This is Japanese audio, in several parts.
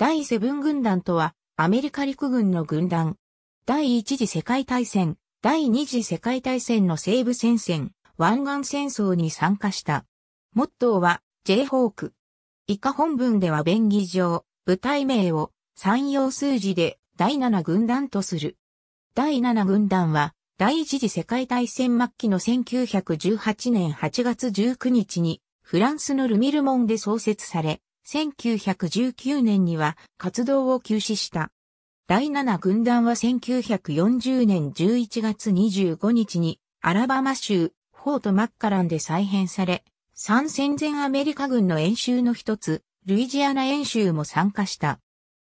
第セブン軍団とは、アメリカ陸軍の軍団。第一次世界大戦、第二次世界大戦の西部戦線、湾岸戦争に参加した。モットーは、J ホーク。以下本文では便宜上、部隊名を、三要数字で、第7軍団とする。第7軍団は、第一次世界大戦末期の1918年8月19日に、フランスのルミルモンで創設され、1919年には活動を休止した。第7軍団は1940年11月25日にアラバマ州フォート・マッカランで再編され、参戦前アメリカ軍の演習の一つ、ルイジアナ演習も参加した。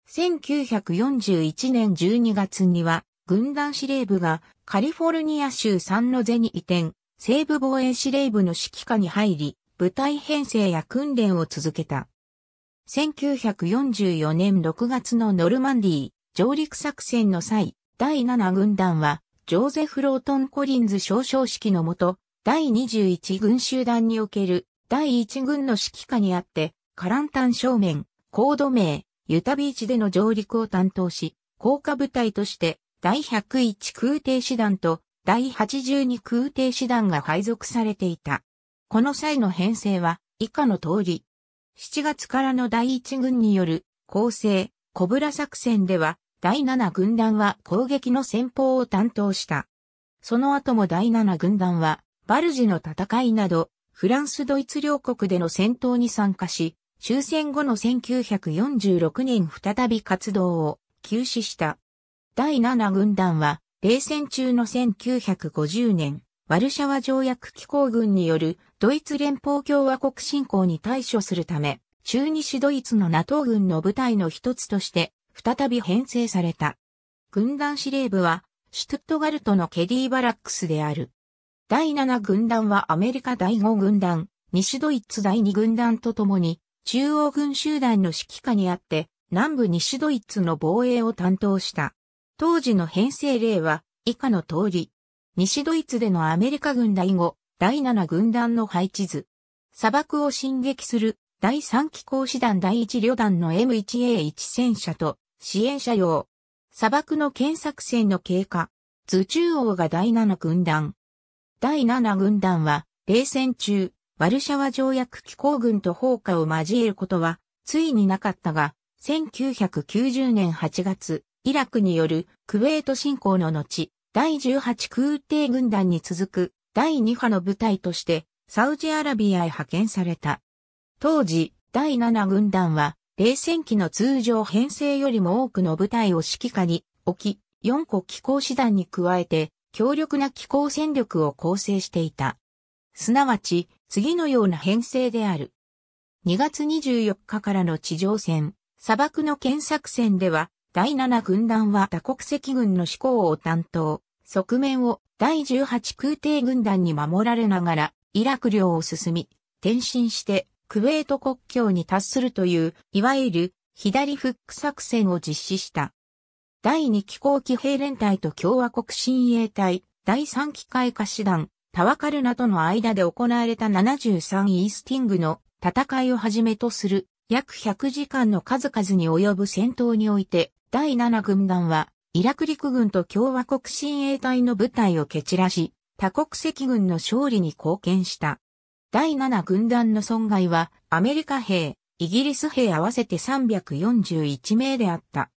1941年12月には、軍団司令部がカリフォルニア州サンノゼに移転、西部防衛司令部の指揮下に入り、部隊編成や訓練を続けた。1944年6月のノルマンディー上陸作戦の際、第7軍団は、ジョーゼフ・ロートン・コリンズ少将式のもと、第21軍集団における第1軍の指揮下にあって、カランタン正面、コード名、ユタビーチでの上陸を担当し、降下部隊として、第101空挺師団と第82空挺師団が配属されていた。この際の編成は、以下の通り、7月からの第1軍による構成、小倉作戦では、第7軍団は攻撃の先方を担当した。その後も第7軍団は、バルジの戦いなど、フランス・ドイツ両国での戦闘に参加し、終戦後の1946年再び活動を休止した。第7軍団は、冷戦中の1950年、ワルシャワ条約機構軍によるドイツ連邦共和国侵攻に対処するため、中西ドイツの NATO 軍の部隊の一つとして、再び編成された。軍団司令部は、シュトゥットガルトのケディバラックスである。第7軍団はアメリカ第5軍団、西ドイツ第2軍団とともに、中央軍集団の指揮下にあって、南部西ドイツの防衛を担当した。当時の編成令は、以下の通り、西ドイツでのアメリカ軍第5、第7軍団の配置図。砂漠を進撃する第3機構師団第1旅団の M1A1 戦車と支援車用。砂漠の検索戦の経過。図中央が第7軍団。第7軍団は、冷戦中、ワルシャワ条約機構軍と放火を交えることは、ついになかったが、1990年8月、イラクによるクウェート侵攻の後、第18空挺軍団に続く第2波の部隊としてサウジアラビアへ派遣された。当時、第7軍団は冷戦期の通常編成よりも多くの部隊を指揮下に置き、4個機構師団に加えて強力な機構戦力を構成していた。すなわち、次のような編成である。2月24日からの地上戦、砂漠の検索戦では、第7軍団は多国籍軍の志向を担当、側面を第18空挺軍団に守られながら、イラク領を進み、転進して、クウェート国境に達するという、いわゆる、左フック作戦を実施した。第2機構機兵連隊と共和国親衛隊、第3機械化師団、タワカルナとの間で行われた73イースティングの戦いをはじめとする約100時間の数々に及ぶ戦闘において、第7軍団は、イラク陸軍と共和国親衛隊の部隊を蹴散らし、多国籍軍の勝利に貢献した。第7軍団の損害は、アメリカ兵、イギリス兵合わせて341名であった。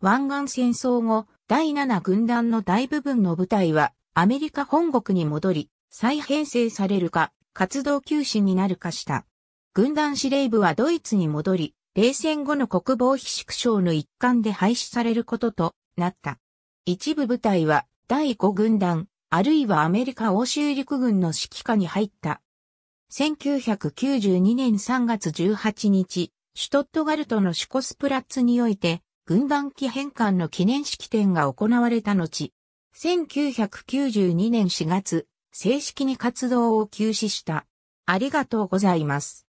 湾岸戦争後、第7軍団の大部分の部隊は、アメリカ本国に戻り、再編成されるか、活動休止になるかした。軍団司令部はドイツに戻り、冷戦後の国防費縮小の一環で廃止されることとなった。一部部隊は第5軍団、あるいはアメリカ欧州陸軍の指揮下に入った。1992年3月18日、シュトットガルトのシュコスプラッツにおいて、軍団機返還の記念式典が行われた後、1992年4月、正式に活動を休止した。ありがとうございます。